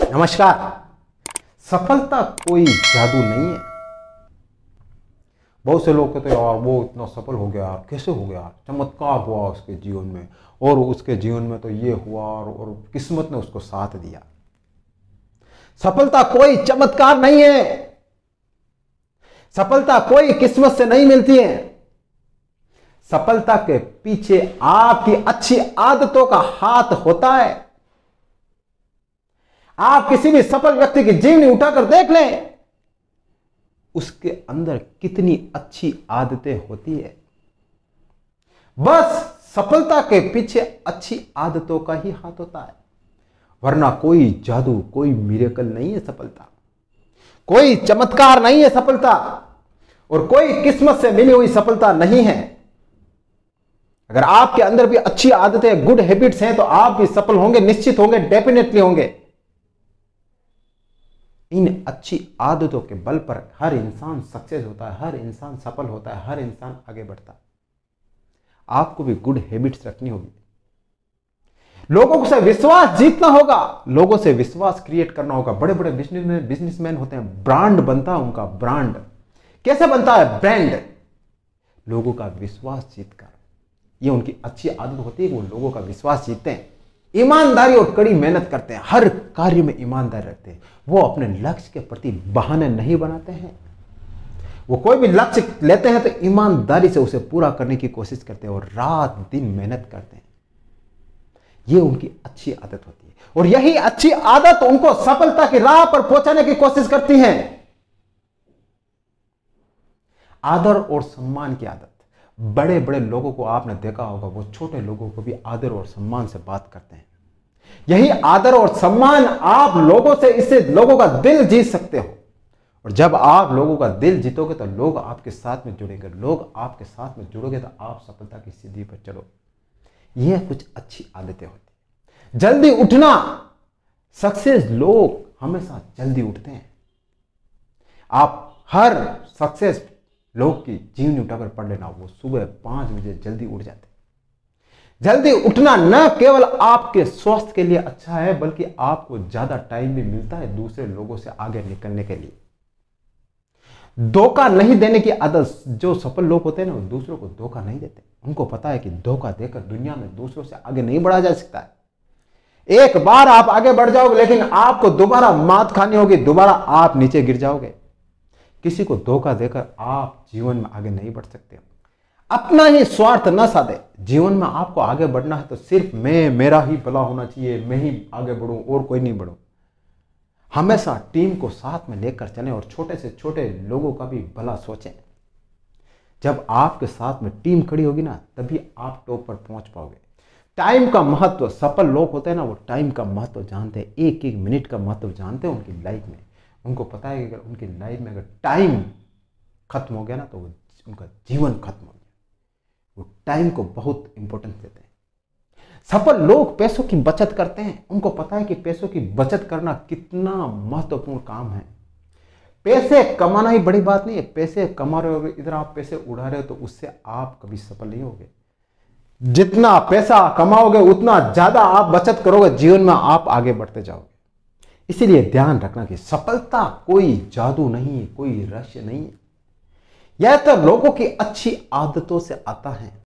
नमस्कार सफलता कोई जादू नहीं है बहुत से लोग कहते हैं यार वो इतना सफल हो गया यार कैसे हो गया चमत्कार हुआ उसके जीवन में और उसके जीवन में तो ये हुआ और, और किस्मत ने उसको साथ दिया सफलता कोई चमत्कार नहीं है सफलता कोई किस्मत से नहीं मिलती है सफलता के पीछे आपकी अच्छी आदतों का हाथ होता है आप किसी भी सफल व्यक्ति की जीवनी उठाकर देख लें उसके अंदर कितनी अच्छी आदतें होती है बस सफलता के पीछे अच्छी आदतों का ही हाथ होता है वरना कोई जादू कोई मिरेकल नहीं है सफलता कोई चमत्कार नहीं है सफलता और कोई किस्मत से मिली हुई सफलता नहीं है अगर आपके अंदर भी अच्छी आदतें गुड हैबिट्स हैं तो आप भी सफल होंगे निश्चित होंगे डेफिनेटली होंगे इन अच्छी आदतों के बल पर हर इंसान सक्सेस होता है हर इंसान सफल होता है हर इंसान आगे बढ़ता है आपको भी गुड हैबिट्स रखनी होगी लोगों से विश्वास जीतना होगा लोगों से विश्वास क्रिएट करना होगा बड़े बड़े बिजनेसमैन बिजनेसमैन होते हैं ब्रांड बनता है उनका ब्रांड कैसे बनता है ब्रांड लोगों का विश्वास जीतकर ये उनकी अच्छी आदत होती है वो लोगों का विश्वास जीतते हैं ईमानदारी और कड़ी मेहनत करते हैं हर कार्य में ईमानदार रहते हैं वो अपने लक्ष्य के प्रति बहाने नहीं बनाते हैं वो कोई भी लक्ष्य लेते हैं तो ईमानदारी से उसे पूरा करने की कोशिश करते हैं और रात दिन मेहनत करते हैं ये उनकी अच्छी आदत होती है और यही अच्छी आदत उनको सफलता की राह पर पहुंचाने की कोशिश करती है आदर और सम्मान की आदत बड़े बड़े लोगों को आपने देखा होगा वो छोटे लोगों को भी आदर और सम्मान से बात करते हैं यही आदर और सम्मान आप लोगों से इससे लोगों का दिल जीत सकते हो और जब आप लोगों का दिल जीतोगे तो लोग आपके साथ में जुड़ेंगे लोग आपके साथ में जुड़ोगे तो आप सफलता की सिद्धि पर चलो ये कुछ अच्छी आदतें होती जल्दी उठना सक्सेस लोग हमेशा जल्दी उठते हैं आप हर सक्सेस लोग की जीवनी उठाकर पढ़ लेना वो सुबह पांच बजे जल्दी उठ जाते जल्दी उठना न केवल आपके स्वास्थ्य के लिए अच्छा है बल्कि आपको ज्यादा टाइम भी मिलता है दूसरे लोगों से आगे निकलने के लिए धोखा नहीं देने की आदत जो सफल लोग होते हैं ना वो दूसरों को धोखा नहीं देते उनको पता है कि धोखा देकर दुनिया में दूसरों से आगे नहीं बढ़ा जा सकता है एक बार आप आगे बढ़ जाओगे लेकिन आपको दोबारा मात खानी होगी दोबारा आप नीचे गिर जाओगे किसी को धोखा देकर आप जीवन में आगे नहीं बढ़ सकते अपना ही स्वार्थ न साधे जीवन में आपको आगे बढ़ना है तो सिर्फ मैं मेरा ही भला होना चाहिए मैं ही आगे बढ़ूं और कोई नहीं बढ़ूं हमेशा टीम को साथ में लेकर चलें और छोटे से छोटे लोगों का भी भला सोचें जब आपके साथ में टीम खड़ी होगी ना तभी आप टॉप पर पहुंच पाओगे टाइम का महत्व सफल लोग होते हैं ना वो टाइम का महत्व जानते हैं एक एक मिनट का महत्व जानते हैं उनकी लाइफ में उनको पता है कि अगर उनकी लाइफ में अगर टाइम खत्म हो गया ना तो वो उनका जीवन खत्म हो गया वो टाइम को बहुत इंपॉर्टेंस देते हैं सफल लोग पैसों की बचत करते हैं उनको पता है कि पैसों की बचत करना कितना महत्वपूर्ण काम है पैसे कमाना ही बड़ी बात नहीं है पैसे कमा रहे हो इधर आप पैसे उड़ा रहे हो तो उससे आप कभी सफल नहीं होगे जितना पैसा कमाओगे उतना ज्यादा आप बचत करोगे जीवन में आप आगे बढ़ते जाओगे इसीलिए ध्यान रखना कि सफलता कोई जादू नहीं है कोई रहस्य नहीं है यह तब लोगों की अच्छी आदतों से आता है